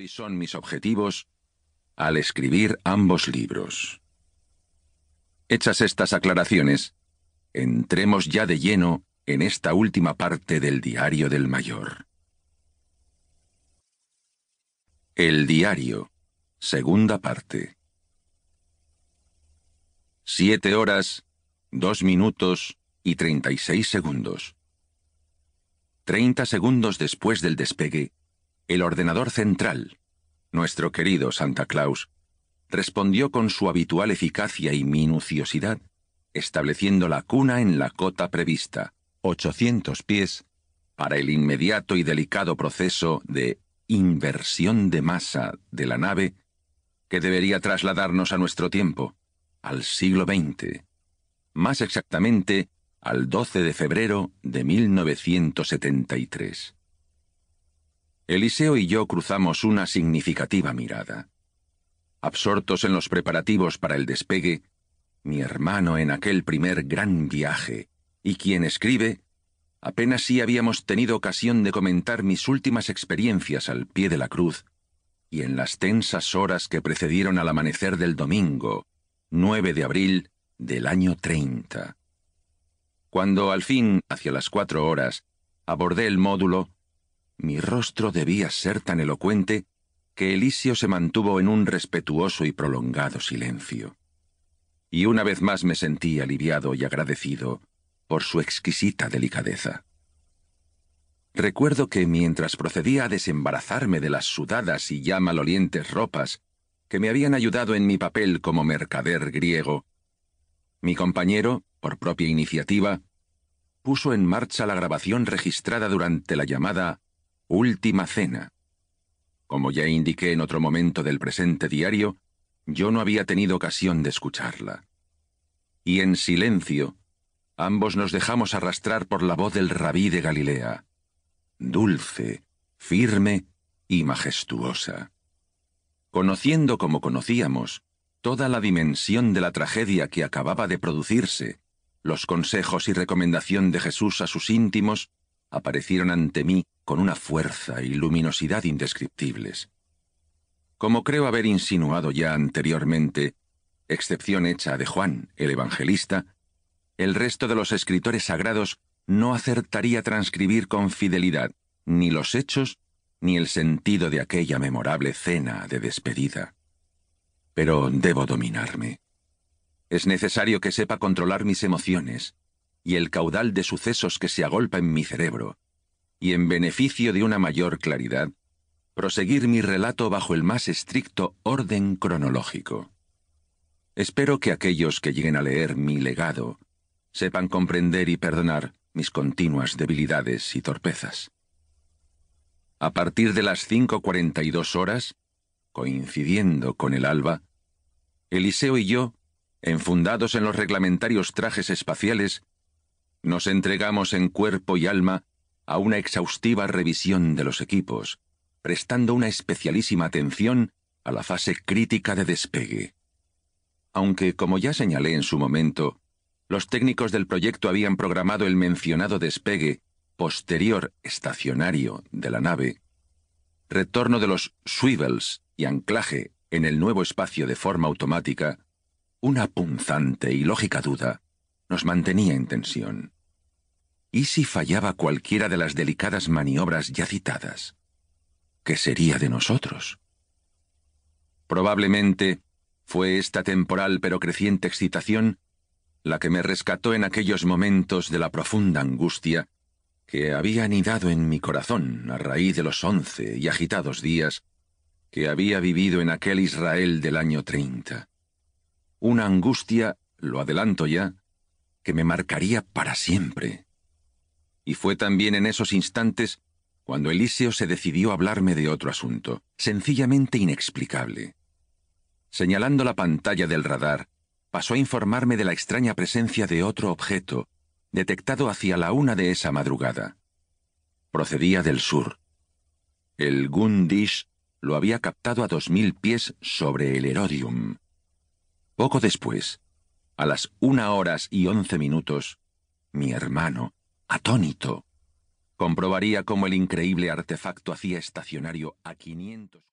y son mis objetivos al escribir ambos libros. Hechas estas aclaraciones, entremos ya de lleno en esta última parte del diario del mayor. El diario, segunda parte. Siete horas, dos minutos y treinta y seis segundos. Treinta segundos después del despegue, el ordenador central, nuestro querido Santa Claus, respondió con su habitual eficacia y minuciosidad, estableciendo la cuna en la cota prevista, 800 pies, para el inmediato y delicado proceso de inversión de masa de la nave que debería trasladarnos a nuestro tiempo, al siglo XX, más exactamente al 12 de febrero de 1973. Eliseo y yo cruzamos una significativa mirada. Absortos en los preparativos para el despegue, mi hermano en aquel primer gran viaje, y quien escribe, apenas si sí habíamos tenido ocasión de comentar mis últimas experiencias al pie de la cruz, y en las tensas horas que precedieron al amanecer del domingo, 9 de abril del año 30. Cuando al fin, hacia las cuatro horas, abordé el módulo, mi rostro debía ser tan elocuente que Elisio se mantuvo en un respetuoso y prolongado silencio. Y una vez más me sentí aliviado y agradecido por su exquisita delicadeza. Recuerdo que mientras procedía a desembarazarme de las sudadas y ya malolientes ropas que me habían ayudado en mi papel como mercader griego, mi compañero, por propia iniciativa, puso en marcha la grabación registrada durante la llamada Última Cena. Como ya indiqué en otro momento del presente diario, yo no había tenido ocasión de escucharla. Y en silencio, ambos nos dejamos arrastrar por la voz del rabí de Galilea, dulce, firme y majestuosa. Conociendo como conocíamos toda la dimensión de la tragedia que acababa de producirse, los consejos y recomendación de Jesús a sus íntimos aparecieron ante mí con una fuerza y luminosidad indescriptibles. Como creo haber insinuado ya anteriormente, excepción hecha de Juan, el evangelista, el resto de los escritores sagrados no acertaría transcribir con fidelidad ni los hechos ni el sentido de aquella memorable cena de despedida. Pero debo dominarme. Es necesario que sepa controlar mis emociones y el caudal de sucesos que se agolpa en mi cerebro, y en beneficio de una mayor claridad, proseguir mi relato bajo el más estricto orden cronológico. Espero que aquellos que lleguen a leer mi legado sepan comprender y perdonar mis continuas debilidades y torpezas. A partir de las 5.42 horas, coincidiendo con el alba, Eliseo y yo, enfundados en los reglamentarios trajes espaciales, nos entregamos en cuerpo y alma a una exhaustiva revisión de los equipos, prestando una especialísima atención a la fase crítica de despegue. Aunque, como ya señalé en su momento, los técnicos del proyecto habían programado el mencionado despegue posterior estacionario de la nave, retorno de los swivels y anclaje en el nuevo espacio de forma automática, una punzante y lógica duda nos mantenía en tensión. ¿Y si fallaba cualquiera de las delicadas maniobras ya citadas? ¿Qué sería de nosotros? Probablemente fue esta temporal pero creciente excitación la que me rescató en aquellos momentos de la profunda angustia que había anidado en mi corazón a raíz de los once y agitados días que había vivido en aquel Israel del año 30. Una angustia, lo adelanto ya, que me marcaría para siempre y fue también en esos instantes cuando Eliseo se decidió a hablarme de otro asunto, sencillamente inexplicable. Señalando la pantalla del radar, pasó a informarme de la extraña presencia de otro objeto, detectado hacia la una de esa madrugada. Procedía del sur. El Gundish lo había captado a dos mil pies sobre el Herodium. Poco después, a las una horas y once minutos, mi hermano, atónito. Comprobaría cómo el increíble artefacto hacía estacionario a 500.